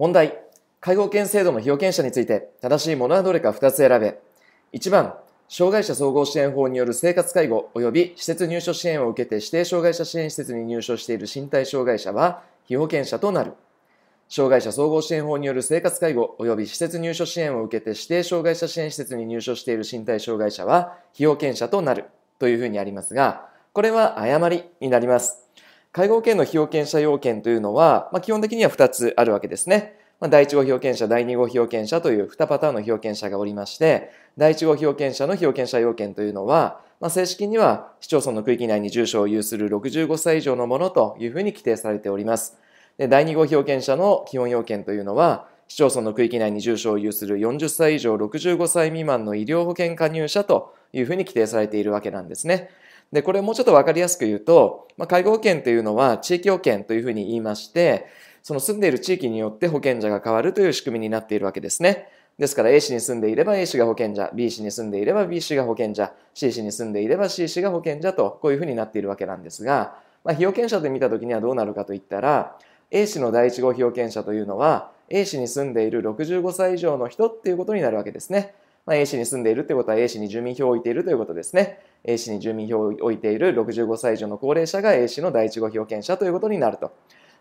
問題。介護保険制度の被保険者について正しいものはどれか2つ選べ。1番、障害者総合支援法による生活介護及び施設入所支援を受けて指定障害者支援施設に入所している身体障害者は被保険者となる。障害者総合支援法による生活介護及び施設入所支援を受けて指定障害者支援施設に入所している身体障害者は被保険者となるというふうにありますが、これは誤りになります。介護保険の被保険者要件というのは、まあ、基本的には2つあるわけですね。まあ、第1号被保険者、第2号被保険者という2パターンの被保険者がおりまして、第1号被保険者の被保険者要件というのは、まあ、正式には市町村の区域内に住所を有する65歳以上のものというふうに規定されております。で第2号被保険者の基本要件というのは、市町村の区域内に住所を有する40歳以上65歳未満の医療保険加入者というふうに規定されているわけなんですね。で、これもうちょっとわかりやすく言うと、まあ、介護保険というのは地域保険というふうに言いまして、その住んでいる地域によって保険者が変わるという仕組みになっているわけですね。ですから A 市に住んでいれば A 市が保険者、B 市に住んでいれば B 市が保険者、C 市に住んでいれば C 市が保険者と、こういうふうになっているわけなんですが、まあ、被保険者で見たときにはどうなるかといったら、A 市の第一号被保険者というのは、A 市に住んでいる65歳以上の人っていうことになるわけですね。まあ、A 市に住んでいるってことは A 市に住民票を置いているということですね。A 市に住民票を置いている65歳以上の高齢者が A 市の第1号票権者ということになると。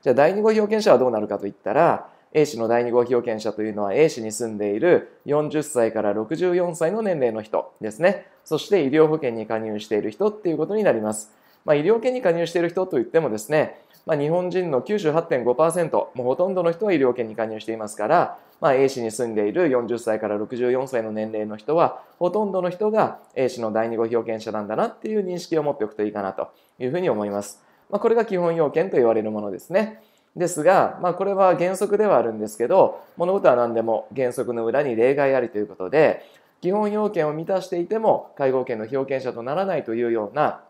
じゃあ第2号票権者はどうなるかといったら、A 市の第2号被保険者というのは A 市に住んでいる40歳から64歳の年齢の人ですね。そして医療保険に加入している人っていうことになります。まあ、医療保険に加入している人といってもですね、まあ、日本人の98.5%、もうほとんどの人は医療圏に加入していますから、まあ、A 市に住んでいる40歳から64歳の年齢の人は、ほとんどの人が A 市の第二被表険者なんだなっていう認識を持っておくといいかなというふうに思います。まあ、これが基本要件と言われるものですね。ですが、まあ、これは原則ではあるんですけど、物事は何でも原則の裏に例外ありということで、基本要件を満たしていても介護保険の表険者とならないというような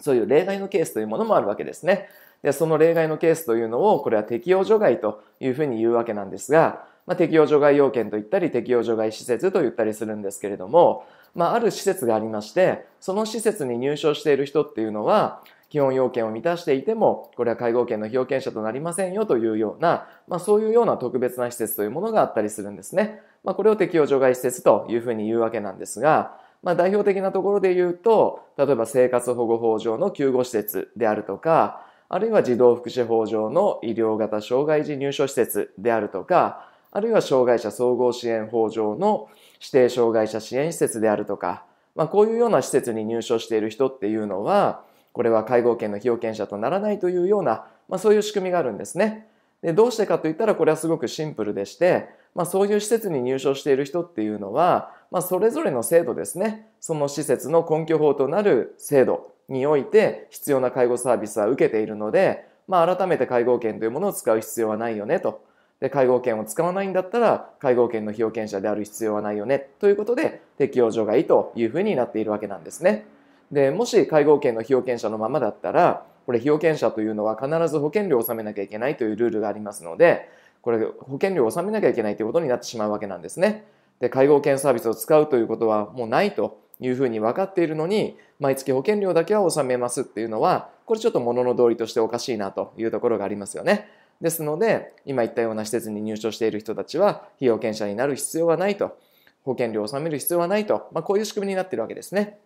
そういう例外のケースというものもあるわけですね。で、その例外のケースというのを、これは適用除外というふうに言うわけなんですが、まあ、適用除外要件と言ったり、適用除外施設と言ったりするんですけれども、まあ、ある施設がありまして、その施設に入所している人っていうのは、基本要件を満たしていても、これは介護権の被保険者となりませんよというような、まあ、そういうような特別な施設というものがあったりするんですね。まあ、これを適用除外施設というふうに言うわけなんですが、まあ、代表的なところで言うと、例えば生活保護法上の救護施設であるとか、あるいは児童福祉法上の医療型障害児入所施設であるとか、あるいは障害者総合支援法上の指定障害者支援施設であるとか、まあ、こういうような施設に入所している人っていうのは、これは介護権の被保険者とならないというような、まあ、そういう仕組みがあるんですね。でどうしてかといったらこれはすごくシンプルでして、まあ、そういう施設に入所している人っていうのは、まあ、それぞれの制度ですねその施設の根拠法となる制度において必要な介護サービスは受けているので、まあ、改めて介護保険というものを使う必要はないよねと。で、介護保険を使わないんだったら、介護保険の被保険者である必要はないよねということで、適用除外というふうになっているわけなんですね。で、もし介護保険の被保険者のままだったら、これ被保険者というのは必ず保険料を納めなきゃいけないというルールがありますので、これ保険料を納めなきゃいけないということになってしまうわけなんですね。で、介護保険サービスを使うということはもうないと。いうふうに分かっているのに、毎月保険料だけは納めますっていうのは、これちょっと物の通りとしておかしいなというところがありますよね。ですので、今言ったような施設に入所している人たちは、被保険者になる必要はないと、保険料を納める必要はないと、まあ、こういう仕組みになっているわけですね。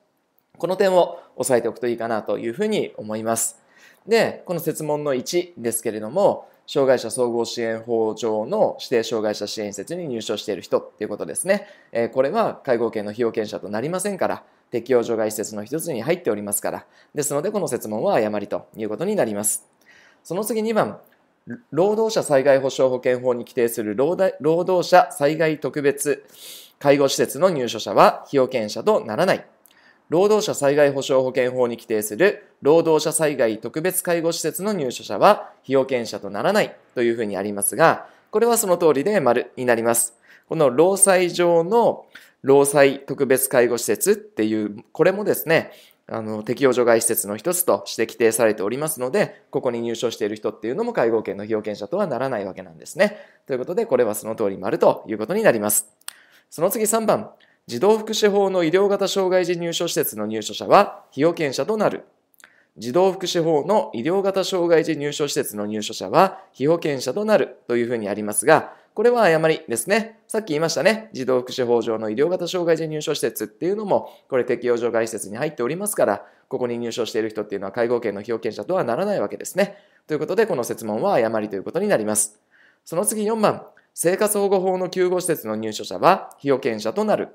この点を押さえておくといいかなというふうに思います。で、この設問の1ですけれども、障害者総合支援法上の指定障害者支援施設に入所している人っていうことですね。えこれは介護保険の被保険者となりませんから、適用除外施設の一つに入っておりますから。ですので、この設問は誤りということになります。その次2番、労働者災害保障保険法に規定する労働者災害特別介護施設の入所者は被保険者とならない。労働者災害保障保険法に規定する労働者災害特別介護施設の入所者は被保険者とならないというふうにありますが、これはその通りで丸になります。この労災上の労災特別介護施設っていう、これもですね、あの、適用除外施設の一つとして規定されておりますので、ここに入所している人っていうのも介護保険の被保険者とはならないわけなんですね。ということで、これはその通り丸ということになります。その次3番。児童福祉法の医療型障害児入所施設の入所者は被保険者となる。児童福祉法の医療型障害児入所施設の入所者は被保険者となるというふうにありますが、これは誤りですね。さっき言いましたね。児童福祉法上の医療型障害児入所施設っていうのも、これ適用除外施設に入っておりますから、ここに入所している人っていうのは介護保険の被保険者とはならないわけですね。ということで、この説問は誤りということになります。その次4番、生活保護法の救護施設の入所者は被保険者となる。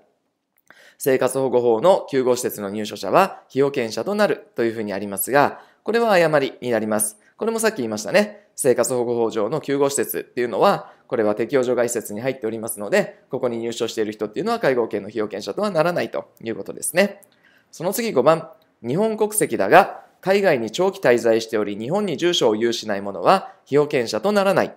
生活保護法の救護施設の入所者は被保険者となるというふうにありますが、これは誤りになります。これもさっき言いましたね。生活保護法上の救護施設っていうのは、これは適用除外施設に入っておりますので、ここに入所している人っていうのは介護保険の被保険者とはならないということですね。その次5番、日本国籍だが、海外に長期滞在しており、日本に住所を有しない者は、被保険者とならない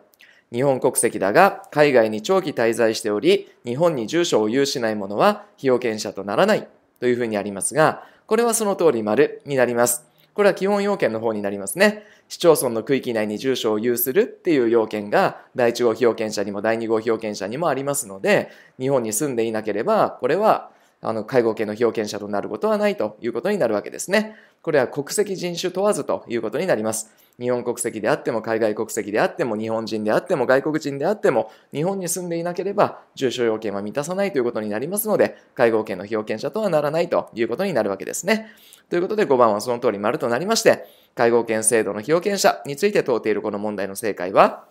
日本国籍だが海外に長期滞在しており、日本に住所を有しない者は被保険者とならないというふうにありますが、これはその通り丸になります。これは基本要件の方になりますね。市町村の区域内に住所を有するっていう要件が第1号被保険者にも第2号被保険者にもありますので、日本に住んでいなければ、これはあの介護系の被保険者となることはないということになるわけですね。これは国籍人種問わずということになります。日本国籍であっても海外国籍であっても日本人であっても外国人であっても日本に住んでいなければ住所要件は満たさないということになりますので介護保険の被保険者とはならないということになるわけですね。ということで5番はその通り丸となりまして介護保険制度の被保険者について問うているこの問題の正解は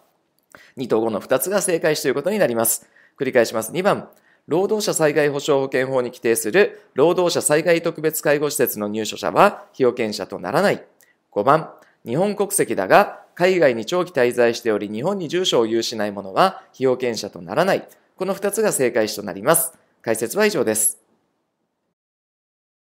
2と5の2つが正解しということになります。繰り返します。2番労働者災害保障保険法に規定する労働者災害特別介護施設の入所者は被保険者とならない。5番、日本国籍だが海外に長期滞在しており日本に住所を有しない者は被保険者とならない。この2つが正解となります。解説は以上です。